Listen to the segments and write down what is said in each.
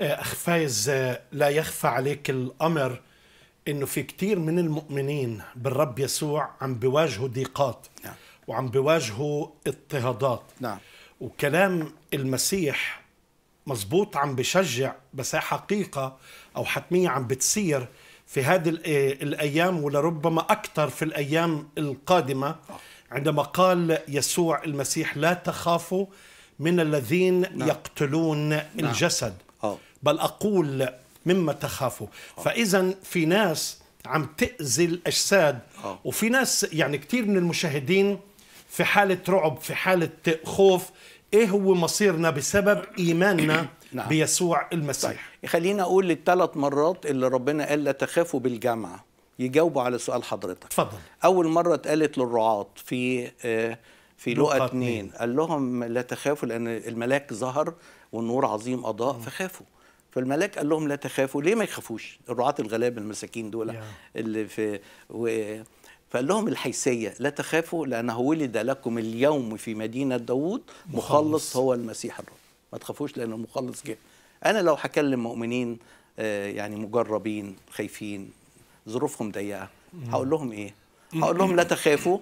أخ فايز لا يخفى عليك الأمر أنه في كثير من المؤمنين بالرب يسوع عم بيواجهوا ضيقات نعم. وعم بيواجهوا اضطهادات نعم. وكلام المسيح مزبوط عم بشجع بس هي حقيقة أو حتمية عم بتصير في هذه آه، الأيام ولربما أكثر في الأيام القادمة آه. عندما قال يسوع المسيح لا تخافوا من الذين نعم. يقتلون نعم. الجسد بل أقول مما تخافوا آه. فإذا في ناس عم تأذي الأجساد آه. وفي ناس يعني كثير من المشاهدين في حالة رعب في حالة خوف إيه هو مصيرنا بسبب إيماننا نعم. بيسوع المسيح طيب. خلينا أقول الثلاث مرات اللي ربنا قال لا تخافوا بالجامعة يجاوبوا على سؤال حضرتك اتفضل أول مرة اتقالت للرعاة في آه في لقا اثنين قال لهم لا تخافوا لأن الملاك ظهر والنور عظيم أضاء فخافوا فالملاك قال لهم لا تخافوا ليه ما يخافوش الرعاة الغلاب المساكين دول اللي في و... فقال لهم الحيثية لا تخافوا لأنه ولد لكم اليوم في مدينة داوود مخلص هو المسيح الرب ما تخافوش لأنه مخلص جه أنا لو هكلم مؤمنين آه، يعني مجربين خايفين ظروفهم ضيقة هقول لهم إيه؟ هقول لهم لا تخافوا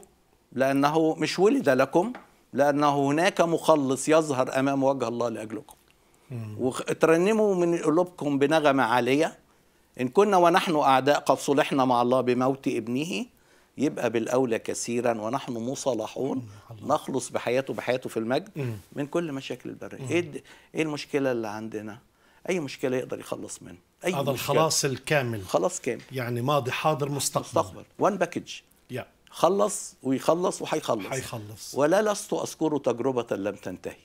لأنه مش ولد لكم لأنه هناك مخلص يظهر أمام وجه الله لأجلكم وترنموا من قلوبكم بنغمة عالية إن كنا ونحن أعداء قد صلحنا مع الله بموت ابنه يبقى بالأولى كثيرا ونحن مصالحون نخلص بحياته بحياته في المجد من كل مشاكل البرية إيه, إيه المشكلة اللي عندنا أي مشكلة يقدر يخلص منها أي هذا الخلاص الكامل خلاص كامل يعني ماضي حاضر مستقبل مستقبل وان باكج yeah. خلص ويخلص وهيخلص هيخلص ولا لست أذكر تجربة لم تنتهي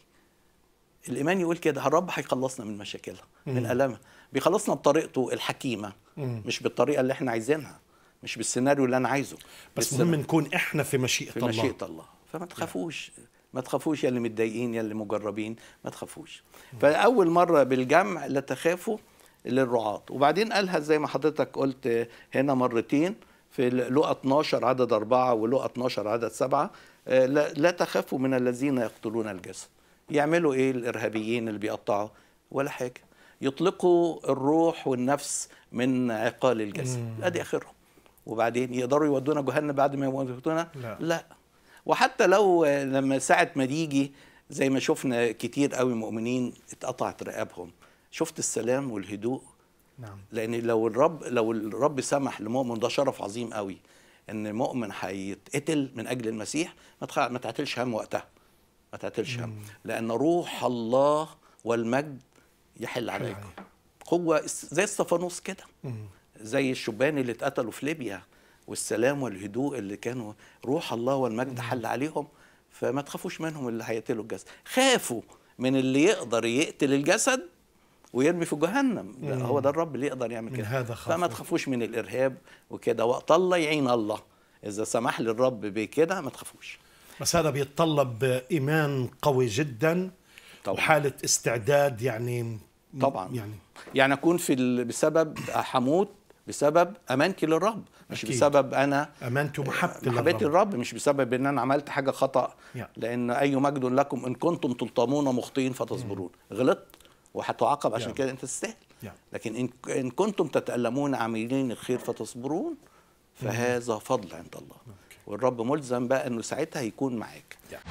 الايمان يقول كده الرب هيخلصنا من مشاكلها من المها بيخلصنا بطريقته الحكيمه مش بالطريقه اللي احنا عايزينها مش بالسيناريو اللي انا عايزه بس مهم نكون احنا في مشيئه الله في مشيئه الله فما تخافوش ما تخافوش يا اللي متضايقين يا اللي مجربين ما تخافوش فاول مره بالجمع لا تخافوا للرعاة وبعدين قالها زي ما حضرتك قلت هنا مرتين في لقى 12 عدد أربعة ولقى 12 عدد سبعة آه، لا تخافوا من الذين يقتلون الجسد يعملوا ايه الارهابيين اللي بيقطعوا ولا حاجه يطلقوا الروح والنفس من عقال الجسد ادي اخرهم وبعدين يقدروا يودونا جهنم بعد ما يموتونا لا. لا وحتى لو لما ساعه ما تيجي زي ما شفنا كتير قوي مؤمنين اتقطعت رقابهم شفت السلام والهدوء نعم لان لو الرب لو الرب سمح لمؤمن ده شرف عظيم قوي ان مؤمن هيتقتل من اجل المسيح ما تعتلش هم وقتها ما تقتلش هم لأن روح الله والمجد يحل عليك قوة زي الصفانوس كده زي الشبان اللي اتقتلوا في ليبيا والسلام والهدوء اللي كانوا روح الله والمجد حل عليهم فما تخافوش منهم اللي هيقتلوا الجسد خافوا من اللي يقدر يقتل الجسد ويرمي في جهنم ده هو ده الرب اللي يقدر يعمل كده هذا فما تخافوش من الارهاب وكده وقت الله يعين الله اذا سمح للرب بكده ما تخافوش بس هذا بيتطلب ايمان قوي جدا طبعا. وحاله استعداد يعني طبعا يعني يعني اكون في بسبب حموت بسبب امانتي للرب مش أكيد. بسبب انا امانتي ومحبتي آه، محبتي للرب مش بسبب ان انا عملت حاجه خطا يعني. لان اي مجد لكم ان كنتم تلطمون مخطئين فتصبرون mm. غلطت وهتعاقب عشان يعني. كده انت تستاهل يعني. لكن ان ان كنتم تتالمون عاملين الخير فتصبرون mm. فهذا فضل عند الله mm. والرب ملزم بقى انه ساعتها يكون معاك